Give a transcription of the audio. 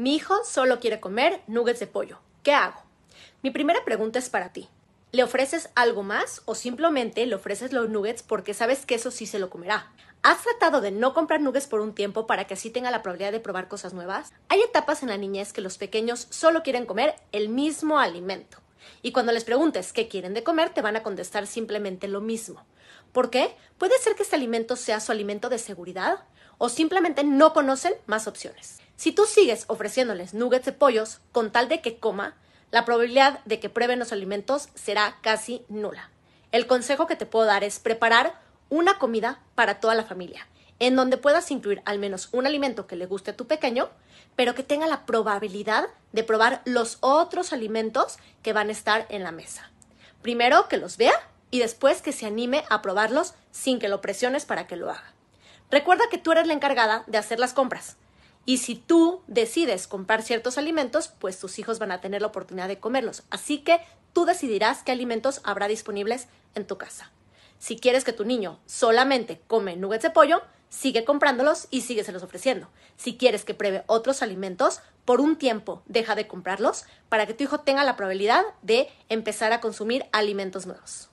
Mi hijo solo quiere comer nuggets de pollo. ¿Qué hago? Mi primera pregunta es para ti. ¿Le ofreces algo más o simplemente le ofreces los nuggets porque sabes que eso sí se lo comerá? ¿Has tratado de no comprar nuggets por un tiempo para que así tenga la probabilidad de probar cosas nuevas? Hay etapas en la niñez que los pequeños solo quieren comer el mismo alimento. Y cuando les preguntes qué quieren de comer, te van a contestar simplemente lo mismo. ¿Por qué? Puede ser que este alimento sea su alimento de seguridad o simplemente no conocen más opciones. Si tú sigues ofreciéndoles nuggets de pollos con tal de que coma, la probabilidad de que prueben los alimentos será casi nula. El consejo que te puedo dar es preparar una comida para toda la familia, en donde puedas incluir al menos un alimento que le guste a tu pequeño, pero que tenga la probabilidad de probar los otros alimentos que van a estar en la mesa. Primero que los vea y después que se anime a probarlos sin que lo presiones para que lo haga. Recuerda que tú eres la encargada de hacer las compras y si tú decides comprar ciertos alimentos, pues tus hijos van a tener la oportunidad de comerlos. Así que tú decidirás qué alimentos habrá disponibles en tu casa. Si quieres que tu niño solamente come nuggets de pollo, sigue comprándolos y se los ofreciendo. Si quieres que pruebe otros alimentos, por un tiempo deja de comprarlos para que tu hijo tenga la probabilidad de empezar a consumir alimentos nuevos.